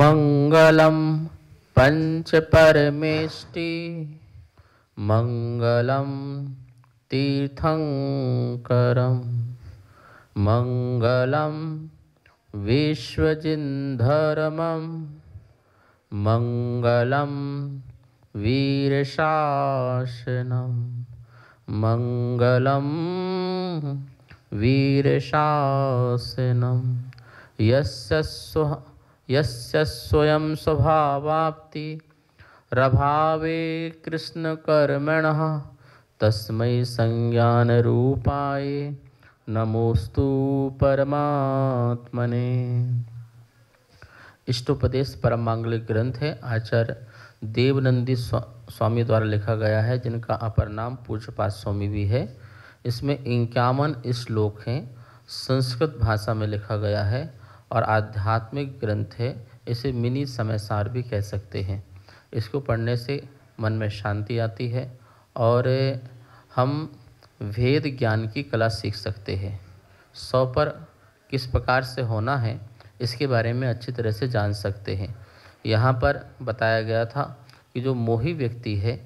मङ्गलं पञ्चपरमेष्टि मङ्गलं तीर्थङ्करं मङ्गलं विश्वजिन्धर्मं मङ्गलं वीरशासनं मङ्गलं वीरशासनं यस्य स्व यस्य स्वभावाप्ति रभावे कृष्णकर्मणः तस्मै रूपाए नमोस्तु परमात्मने इष्टोपदेश परम मांगलिक ग्रंथ है आचार्य देवनंदी स्वामी द्वारा लिखा गया है जिनका अपर नाम पूज्यपाद स्वामी भी है इसमें इक्यावन श्लोक हैं संस्कृत भाषा में लिखा गया है और आध्यात्मिक ग्रंथ है इसे मिनी समयसार भी कह सकते हैं इसको पढ़ने से मन में शांति आती है और हम वेद ज्ञान की कला सीख सकते हैं सौ पर किस प्रकार से होना है इसके बारे में अच्छी तरह से जान सकते हैं यहाँ पर बताया गया था कि जो मोही व्यक्ति है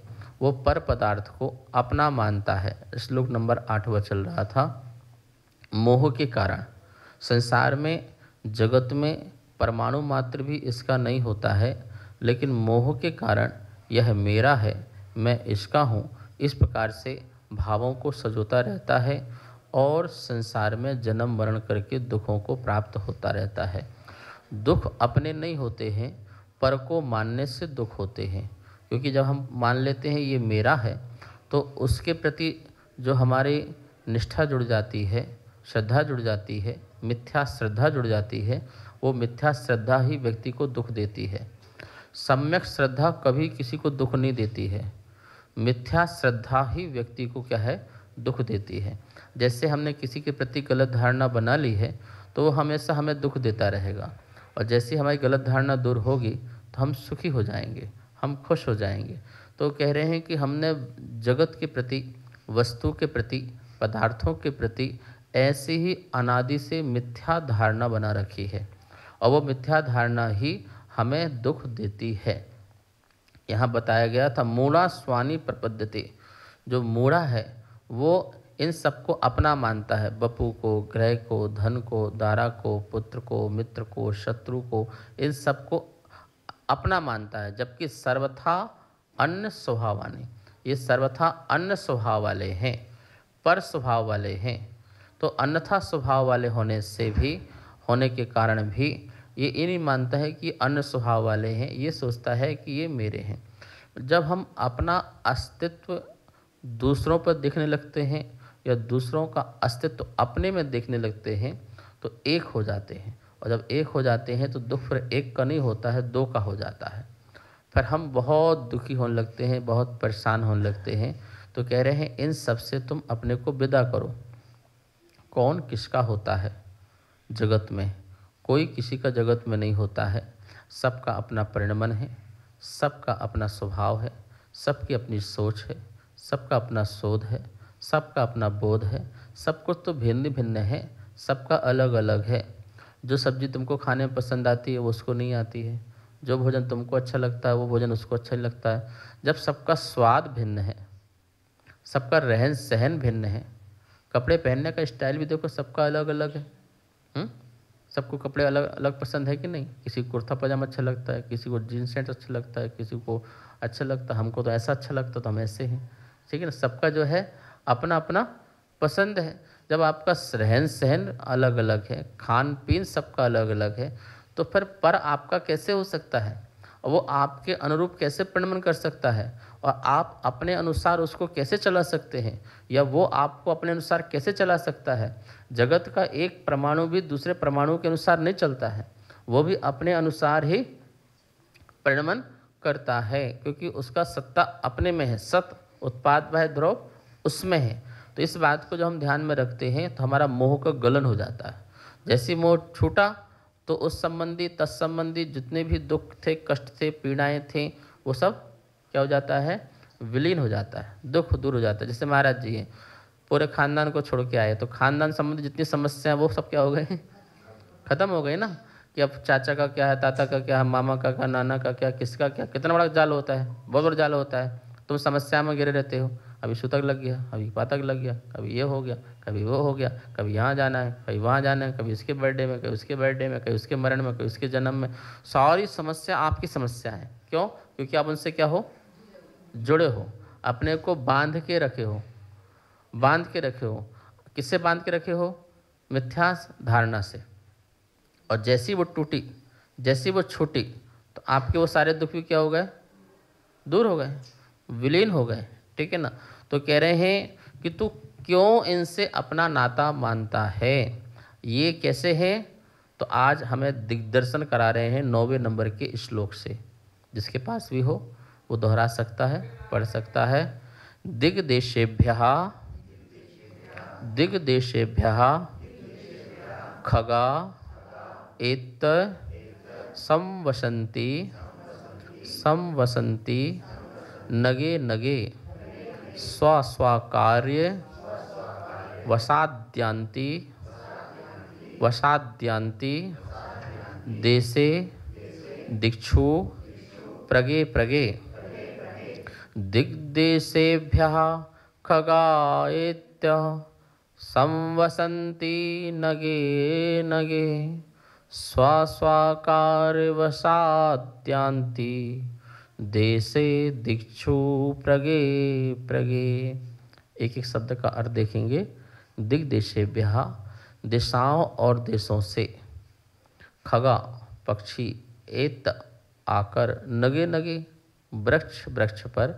वो पर पदार्थ को अपना मानता है श्लोक नंबर आठ व चल रहा था मोह के कारण संसार में जगत में परमाणु मात्र भी इसका नहीं होता है लेकिन मोह के कारण यह मेरा है मैं इसका हूँ इस प्रकार से भावों को सजोता रहता है और संसार में जन्म मरण करके दुखों को प्राप्त होता रहता है दुख अपने नहीं होते हैं पर को मानने से दुख होते हैं क्योंकि जब हम मान लेते हैं ये मेरा है तो उसके प्रति जो हमारी निष्ठा जुड़ जाती है श्रद्धा जुड़ जाती है मिथ्या श्रद्धा जुड़ जाती है वो मिथ्या श्रद्धा ही व्यक्ति को दुख देती है सम्यक श्रद्धा कभी किसी को दुख नहीं देती है मिथ्या श्रद्धा ही व्यक्ति को क्या है दुख देती है जैसे हमने किसी के प्रति गलत धारणा बना ली है तो वो हमेशा हमें दुख देता रहेगा और जैसे हमारी गलत धारणा दूर होगी तो हम सुखी हो जाएंगे हम खुश हो जाएंगे तो कह रहे हैं कि हमने जगत के प्रति वस्तु के प्रति पदार्थों के प्रति ऐसी ही अनादि से मिथ्या धारणा बना रखी है और वो मिथ्या धारणा ही हमें दुख देती है यहाँ बताया गया था मूढ़ा स्वानी प्रपद्धति जो मूढ़ा है वो इन सबको अपना मानता है बपू को ग्रह को धन को दारा को पुत्र को मित्र को शत्रु को इन सबको अपना मानता है जबकि सर्वथा अन्य स्वभावानी ये सर्वथा अन्य स्वभाव वाले हैं पर स्वभाव वाले हैं तो अन्यथा स्वभाव वाले होने से भी होने के कारण भी ये ये नहीं मानता है कि अन्य स्वभाव वाले हैं ये सोचता है कि ये मेरे हैं जब हम अपना अस्तित्व दूसरों पर देखने लगते हैं या दूसरों का अस्तित्व अपने में देखने लगते हैं तो एक हो जाते हैं और जब एक हो जाते हैं तो दुख फिर एक का नहीं होता है दो का हो जाता है फिर हम बहुत दुखी होने लगते हैं बहुत परेशान होने लगते हैं तो कह रहे हैं इन सब से तुम अपने को विदा करो कौन किसका होता है जगत में कोई किसी का जगत में नहीं होता है सबका अपना परिणमन है सबका अपना स्वभाव है सबकी अपनी सोच है सबका अपना शोध है सबका अपना बोध है सब कुछ तो भिन्न भिन्न है सबका अलग अलग है जो सब्जी तुमको खाने में पसंद आती है वो उसको नहीं आती है जो भोजन तुमको अच्छा लगता है वो भोजन उसको अच्छा नहीं लगता है जब सबका स्वाद भिन्न है सबका रहन सहन भिन्न है कपड़े पहनने का स्टाइल भी देखो सबका अलग अलग है हम्म? सबको कपड़े अलग अलग पसंद है कि नहीं किसी को कुर्ता पजामा अच्छा लगता है किसी को जीन्स सेंट अच्छा लगता है किसी को अच्छा लगता है हमको तो ऐसा अच्छा लगता तो हम ऐसे हैं ठीक है ना सबका जो है अपना अपना पसंद है जब आपका रहन सहन अलग अलग है खान पीन सबका अलग अलग है तो फिर पर आपका कैसे हो सकता है वो आपके अनुरूप कैसे प्रणमन कर सकता है और आप अपने अनुसार उसको कैसे चला सकते हैं या वो आपको अपने अनुसार कैसे चला सकता है जगत का एक परमाणु भी दूसरे परमाणु के अनुसार नहीं चलता है वो भी अपने अनुसार ही परिणमन करता है क्योंकि उसका सत्ता अपने में है सत उत्पाद वह द्रव उसमें है तो इस बात को जब हम ध्यान में रखते हैं तो हमारा मोह का गलन हो जाता है जैसे मोह छूटा तो उस संबंधी तत्संबंधी जितने भी दुख थे कष्ट थे पीड़ाएं थे वो सब क्या हो जाता है विलीन हो जाता है दुख दूर हो जाता है जैसे महाराज जी हैं पूरे खानदान को छोड़ के आए तो खानदान संबंधी जितनी समस्याएं वो सब क्या हो गए खत्म हो गई ना कि अब चाचा का क्या है ताता का क्या है मामा का क्या नाना का क्या किसका क्या कितना बड़ा जाल होता है बहुत बड़ा जाल होता है तुम समस्या में गिरे रहते हो अभी सूतक लग गया अभी पातक लग गया कभी ये हो गया कभी वो हो गया कभी यहाँ जाना है कभी वहाँ जाना है कभी उसके बर्थडे में कभी उसके बर्थडे में कभी उसके मरण में कभी उसके जन्म में सारी समस्या आपकी समस्या है क्यों क्योंकि आप उनसे क्या हो जुड़े हो अपने को बांध के रखे हो बांध के रखे हो किससे बांध के रखे हो मिथ्यास धारणा से और जैसी वो टूटी जैसी वो छूटी तो आपके वो सारे दुख भी क्या हो गए दूर हो गए विलीन हो गए ठीक है ना तो कह रहे हैं कि तू क्यों इनसे अपना नाता मानता है ये कैसे है तो आज हमें दिग्दर्शन करा रहे हैं नौवे नंबर के श्लोक से जिसके पास भी हो वो दोहरा सकता है पढ़ सकता है दिग्देशेभ्य दिग्देशेभ्य खगा एत संवसंती संवसंती नगे नगे स्वस्वाकार्य वसाद्यांति वसाद्यांति देशे दिक्षु प्रगे प्रगे दिग्देशेभ्य खगायेत्य संवसती नगे नगे स्वस्वाकार्यवशाद्यान्ति देशे दिक्षु प्रगे प्रगे एक एक शब्द का अर्थ देखेंगे दिग्देशेभ्य दिशाओं और देशों से खगा पक्षी एत आकर नगे नगे वृक्ष वृक्ष पर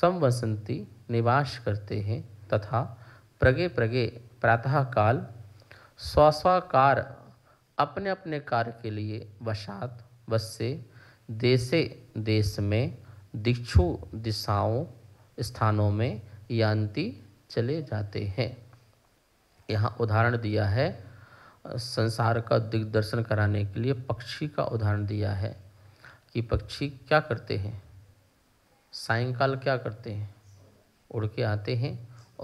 संवसंती निवास करते हैं तथा प्रगे प्रगे प्रातःकाल स्वस्वाकार अपने अपने कार्य के लिए वशात वस्से देशे देश में दिक्षु दिशाओं स्थानों में यान्ति चले जाते हैं यहाँ उदाहरण दिया है संसार का दिग्दर्शन कराने के लिए पक्षी का उदाहरण दिया है कि पक्षी क्या करते हैं सायंकाल क्या करते हैं उड़ के आते हैं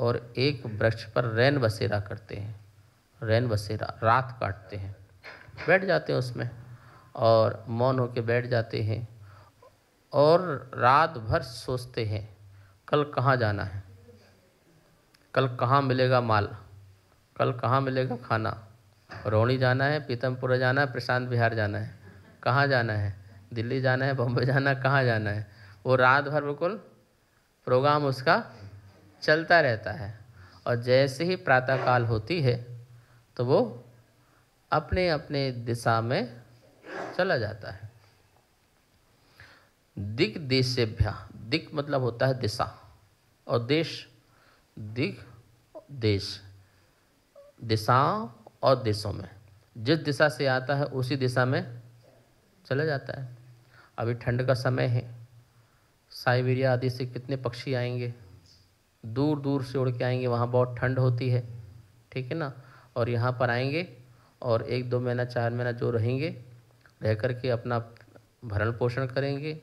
और एक वृक्ष पर रैन बसेरा करते हैं रैन बसेरा रात काटते हैं बैठ जाते हैं उसमें और मौन होकर बैठ जाते हैं और रात भर सोचते हैं कल कहाँ जाना है कल कहाँ मिलेगा माल कल कहाँ मिलेगा खाना रोहणी जाना है पीतमपुरा जाना है प्रशांत बिहार जाना है कहाँ जाना है दिल्ली जाना है बॉम्बे जाना है कहाँ जाना है वो रात भर बिल्कुल प्रोग्राम उसका चलता रहता है और जैसे ही प्रातःकाल होती है तो वो अपने अपने दिशा में चला जाता है से देशेभ्या दिक मतलब होता है दिशा और देश दिग देश दिशाओं और देशों में जिस दिशा से आता है उसी दिशा में चला जाता है अभी ठंड का समय है साइबेरिया आदि से कितने पक्षी आएंगे दूर दूर से उड़ के आएंगे वहाँ बहुत ठंड होती है ठीक है ना और यहाँ पर आएंगे और एक दो महीना चार महीना जो रहेंगे रह कर के अपना भरण पोषण करेंगे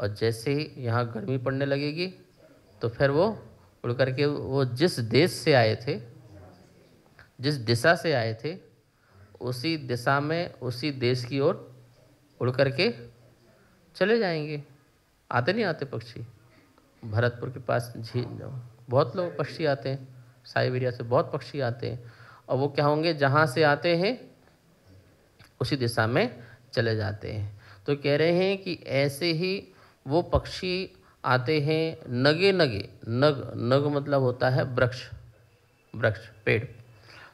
और जैसे ही यहाँ गर्मी पड़ने लगेगी तो फिर वो उड़ करके वो जिस देश से आए थे जिस दिशा से आए थे उसी दिशा में उसी देश की ओर उड़ कर के चले जाएंगे आते नहीं आते पक्षी भरतपुर के पास झील बहुत लोग पक्षी आते हैं साइबेरिया से बहुत पक्षी आते हैं और वो क्या होंगे जहाँ से आते हैं उसी दिशा में चले जाते हैं तो कह रहे हैं कि ऐसे ही वो पक्षी आते हैं नगे नगे नग नग मतलब होता है वृक्ष वृक्ष पेड़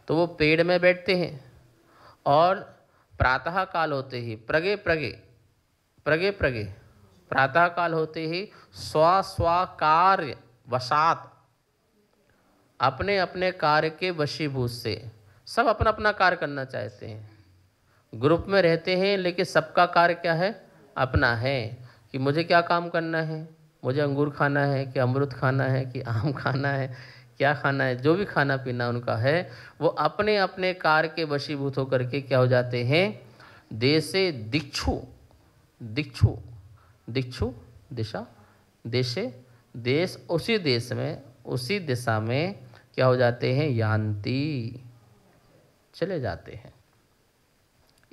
तो वो पेड़ में बैठते हैं और प्रातः काल होते ही प्रगे प्रगे प्रगे प्रगे प्रातःकाल होते ही स्व स्व कार्य वसात अपने अपने कार्य के वशीभूत से सब अपना अपना कार्य करना चाहते हैं ग्रुप में रहते हैं लेकिन सबका कार्य क्या है अपना है कि मुझे क्या काम करना है मुझे अंगूर खाना है कि अमरुद खाना है कि आम खाना है क्या खाना है जो भी खाना पीना उनका है वो अपने अपने कार्य के वशीभूत होकर के क्या हो जाते हैं देशे दीक्षु दीक्षु दिक्षु दिशा देशे देश उसी देश में उसी दिशा में क्या हो जाते हैं यान्ति चले जाते हैं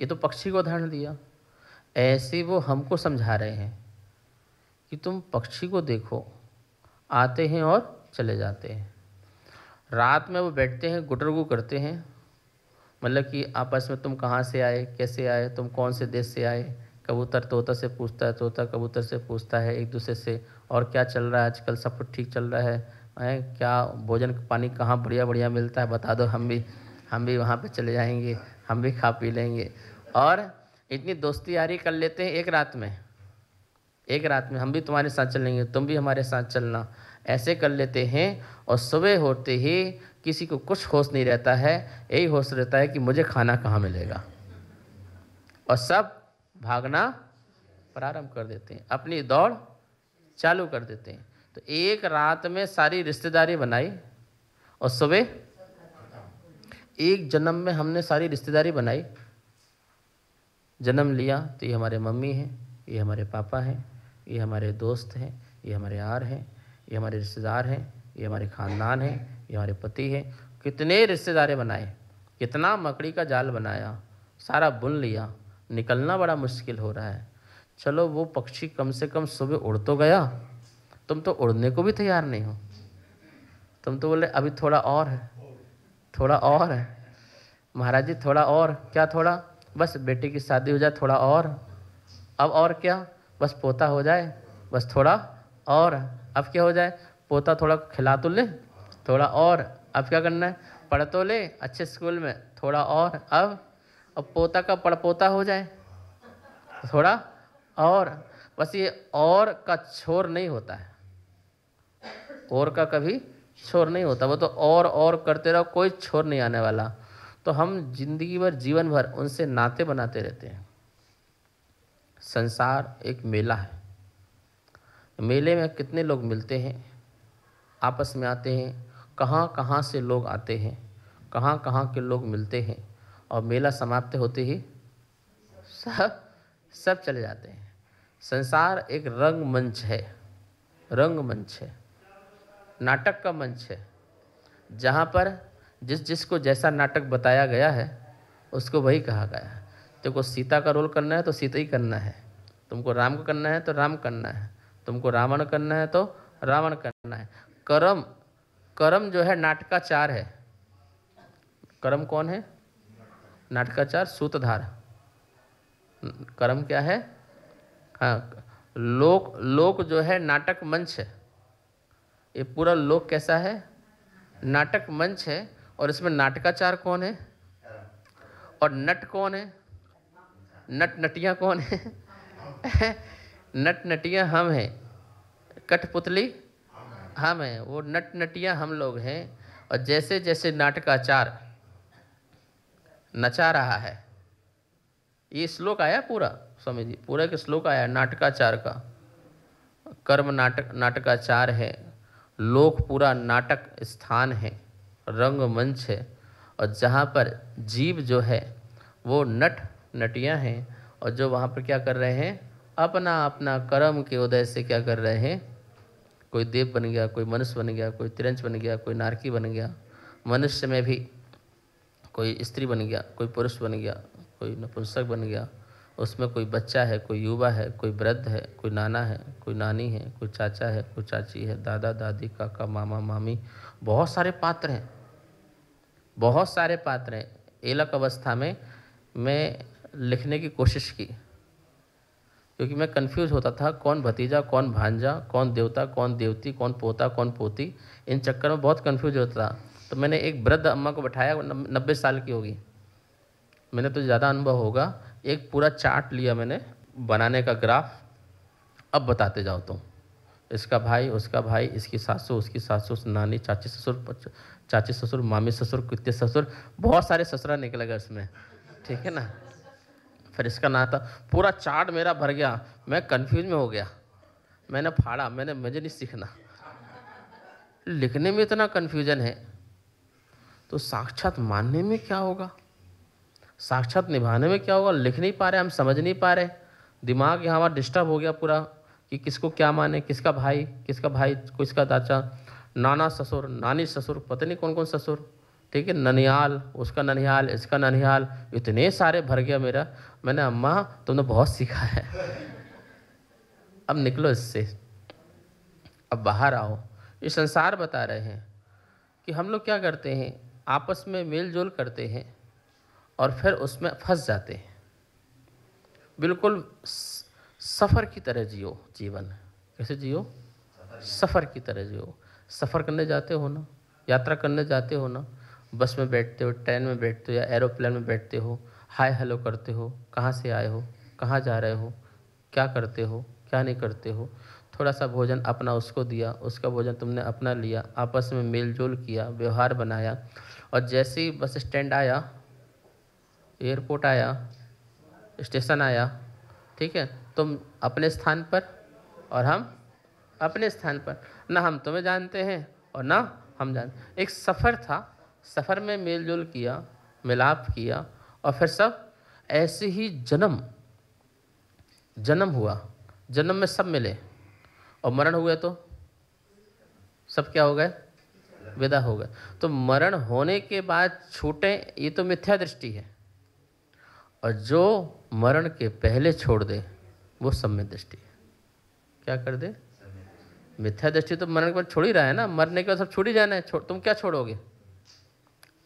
ये तो पक्षी को उदाहरण दिया ऐसे वो हमको समझा रहे हैं कि तुम पक्षी को देखो आते हैं और चले जाते हैं रात में वो बैठते हैं गुटरगु करते हैं मतलब कि आपस में तुम कहाँ से आए कैसे आए तुम कौन से देश से आए कबूतर तोता से पूछता है तोता कबूतर से पूछता है एक दूसरे से और क्या चल रहा है आजकल सब कुछ ठीक चल रहा है ए, क्या भोजन पानी कहाँ बढ़िया बढ़िया मिलता है बता दो हम भी हम भी वहाँ पे चले जाएंगे हम भी खा पी लेंगे और इतनी दोस्ती यारी कर लेते हैं एक रात में एक रात में हम भी तुम्हारे साथ चलेंगे तुम भी हमारे साथ चलना ऐसे कर लेते हैं और सुबह होते ही किसी को कुछ होश नहीं रहता है यही होश रहता है कि मुझे खाना कहाँ मिलेगा और सब भागना प्रारंभ कर देते हैं अपनी दौड़ चालू कर देते हैं तो एक रात में सारी रिश्तेदारी बनाई और सुबह एक जन्म में हमने सारी रिश्तेदारी बनाई जन्म लिया तो ये हमारे मम्मी हैं ये हमारे पापा हैं ये हमारे दोस्त हैं ये हमारे यार हैं ये हमारे रिश्तेदार हैं ये हमारे खानदान हैं ये हमारे पति हैं कितने रिश्तेदारे बनाए कितना मकड़ी का जाल बनाया सारा बुन लिया निकलना बड़ा मुश्किल हो रहा है चलो वो पक्षी कम से कम सुबह उड़ तो गया तुम तो उड़ने को भी तैयार नहीं हो तुम तो बोले अभी थोड़ा और है थोड़ा और है महाराज जी थोड़ा और क्या थोड़ा बस बेटे की शादी हो जाए थोड़ा और अब और क्या बस पोता हो जाए बस थोड़ा और अब क्या हो जाए पोता थोड़ा खिला तो ले थोड़ा और अब क्या करना है पढ़ तो ले अच्छे स्कूल में थोड़ा और अब अब पोता का पड़पोता हो जाए थोड़ा और बस ये और का छोर नहीं होता है और का कभी छोर नहीं होता वो तो और और करते रहो कोई छोर नहीं आने वाला तो हम जिंदगी भर जीवन भर उनसे नाते बनाते रहते हैं संसार एक मेला है मेले में कितने लोग मिलते हैं आपस में आते हैं कहाँ कहाँ से लोग आते हैं कहाँ कहाँ के लोग मिलते हैं और मेला समाप्त होते ही सब सब चले जाते हैं संसार एक रंगमंच है रंगमंच है नाटक का मंच है जहाँ पर जिस जिसको जैसा नाटक बताया गया है उसको वही कहा गया है तुमको सीता का रोल करना है तो सीता ही करना है तुमको राम का करना है तो राम करना है तुमको रावण करना है तो रावण करना है कर्म कर्म जो है नाटकाचार है कर्म कौन है नाटकाचार सूतधार कर्म क्या है हाँ लोक लोक जो है नाटक मंच है ये पूरा लोक कैसा है नाटक मंच है और इसमें नाटकाचार कौन है और नट कौन है नट नटियाँ कौन है नट नटियाँ हम हैं कठपुतली हम हैं वो नट नटियाँ हम लोग हैं और जैसे जैसे नाटकाचार नचा रहा है ये श्लोक आया पूरा स्वामी जी पूरा एक श्लोक आया नाटकाचार का कर्म नाटक नाटकाचार है लोक पूरा नाटक स्थान है रंगमंच है और जहाँ पर जीव जो है वो नट नटियाँ हैं और जो वहाँ पर क्या कर रहे हैं अपना अपना कर्म के उदय से क्या कर रहे हैं कोई देव बन गया कोई मनुष्य बन गया कोई तिरंज बन गया कोई नारकी बन गया मनुष्य में भी कोई स्त्री बन गया कोई पुरुष बन गया कोई नपुंसक बन गया उसमें कोई बच्चा है कोई युवा है कोई वृद्ध है कोई नाना है कोई नानी है कोई चाचा है कोई चाची है दादा दादी काका मामा मामी बहुत सारे पात्र हैं बहुत सारे पात्र हैं एलक अवस्था में मैं लिखने की कोशिश की क्योंकि मैं कंफ्यूज होता था कौन भतीजा कौन भांजा कौन देवता कौन देवती कौन पोता कौन पोती इन चक्कर में बहुत कंफ्यूज होता था तो मैंने एक वृद्ध अम्मा को बैठाया नब्बे साल की होगी मैंने तो ज़्यादा अनुभव होगा एक पूरा चार्ट लिया मैंने बनाने का ग्राफ अब बताते जाओ तुम इसका भाई उसका भाई इसकी सासू उसकी सासू नानी चाची ससुर चाची ससुर मामी ससुर कुत्ते ससुर बहुत सारे ससुरा निकल गए इसमें ठीक है ना फिर इसका नाता पूरा चार्ट मेरा भर गया मैं कन्फ्यूज में हो गया मैंने फाड़ा मैंने मुझे नहीं सीखना लिखने में इतना कन्फ्यूजन है तो साक्षात मानने में क्या होगा साक्षात निभाने में क्या होगा लिख नहीं पा रहे हम समझ नहीं पा रहे दिमाग यहाँ हमारा डिस्टर्ब हो गया पूरा कि किसको क्या माने किसका भाई किसका भाई किसका दाचा नाना ससुर नानी ससुर पता नहीं कौन कौन ससुर ठीक है ननिहाल उसका ननिहाल इसका ननिहाल इतने सारे भर गया मेरा मैंने अम्मा तुमने बहुत सीखा है अब निकलो इससे अब बाहर आओ ये संसार बता रहे हैं कि हम लोग क्या करते हैं आपस में मेल जोल करते हैं और फिर उसमें फंस जाते हैं बिल्कुल सफ़र की तरह जियो जीवन कैसे जियो सफ़र की तरह जियो सफ़र करने जाते हो ना यात्रा करने जाते हो ना बस में बैठते हो ट्रेन में बैठते हो या एरोप्लेन में बैठते हो हाय हेलो करते हो कहाँ से आए हो कहाँ जा रहे हो क्या करते हो क्या नहीं करते हो थोड़ा सा भोजन अपना उसको दिया उसका भोजन तुमने अपना लिया आपस में मेल जोल किया व्यवहार बनाया और जैसे ही बस स्टैंड आया एयरपोर्ट आया स्टेशन आया ठीक है तुम अपने स्थान पर और हम अपने स्थान पर ना हम तुम्हें जानते हैं और ना हम जानते एक सफ़र था सफ़र में मेल जोल किया मिलाप किया और फिर सब ऐसे ही जन्म जन्म हुआ जन्म में सब मिले और मरण हो गया तो सब क्या हो गए विदा हो गए तो मरण होने के बाद छूटे ये तो मिथ्या दृष्टि है और जो मरण के पहले छोड़ दे वो सम्य दृष्टि है क्या कर दे मिथ्या दृष्टि तो मरण के बाद छोड़ ही रहा है ना मरने के बाद सब छूट ही जाना है छोड़ तुम क्या छोड़ोगे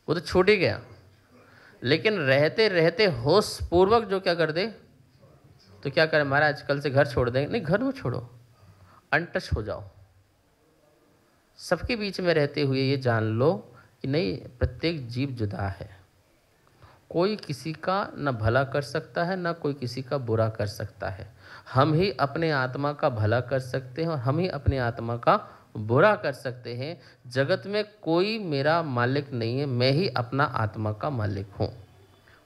वो तो छूट ही गया लेकिन रहते रहते होश पूर्वक जो क्या कर दे तो क्या करें महाराज कल से घर छोड़ देंगे नहीं घर में छोड़ो अनटच हो जाओ सबके बीच में रहते हुए ये जान लो कि नहीं प्रत्येक जीव जुदा है कोई किसी का न भला कर सकता है न कोई किसी का बुरा कर सकता है हम ही अपने आत्मा का भला कर सकते हैं और हम ही अपने आत्मा का बुरा कर सकते हैं जगत में कोई मेरा मालिक नहीं है मैं ही अपना आत्मा का मालिक हूँ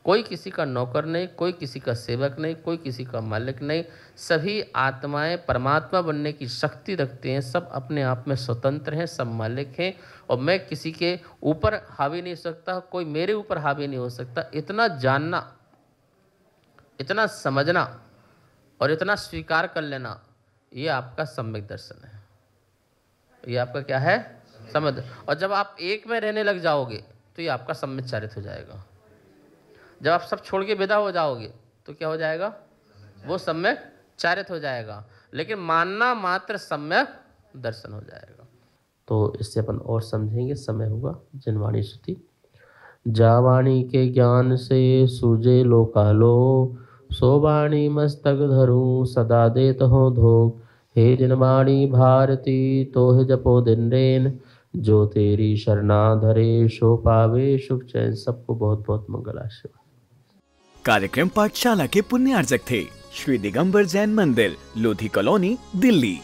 कोई किसी का नौकर नहीं कोई किसी का सेवक नहीं कोई किसी का मालिक नहीं सभी आत्माएं परमात्मा बनने की शक्ति रखते हैं सब अपने आप में स्वतंत्र हैं सब मालिक हैं और मैं किसी के ऊपर हावी नहीं हो सकता कोई मेरे ऊपर हावी नहीं हो सकता इतना जानना इतना समझना और इतना स्वीकार कर लेना ये आपका सम्यक दर्शन है ये आपका क्या है समझ और जब आप एक में रहने लग जाओगे तो ये आपका सम्यक चारित हो जाएगा जब आप सब छोड़ के विदा हो जाओगे तो क्या हो जाएगा वो सम्यक चारित हो जाएगा लेकिन मानना मात्र सम्यक दर्शन हो जाएगा तो इससे अपन और समझेंगे समय होगा जनवाणी श्रुति जावाणी के ज्ञान से सूजे लोकालो सोवाणी मस्तक धरू सदा देत हो धोग हे जनवाणी भारती तोह जपो दिन रेन जो तेरी शरणा धरे शो पावे शुभ चैन सबको बहुत बहुत मंगल आशीर्वाद कार्यक्रम पाठशाला के पुण्यार्जक थे श्री दिगंबर जैन मंदिर लोधी कॉलोनी दिल्ली